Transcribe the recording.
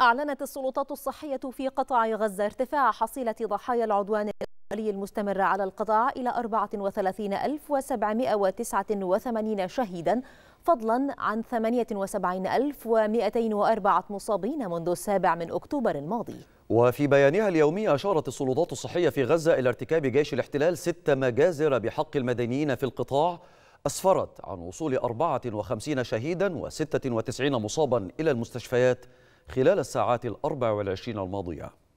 أعلنت السلطات الصحية في قطاع غزة ارتفاع حصيلة ضحايا العدوان الإسرائيلي المستمر على القطاع إلى 34789 شهيدا فضلا عن 78204 مصابين منذ السابع من أكتوبر الماضي وفي بيانها اليومي أشارت السلطات الصحية في غزة إلى ارتكاب جيش الاحتلال ست مجازر بحق المدنيين في القطاع أسفرت عن وصول 54 شهيدا و96 مصابا إلى المستشفيات خلال الساعات الأربع والعشرين الماضية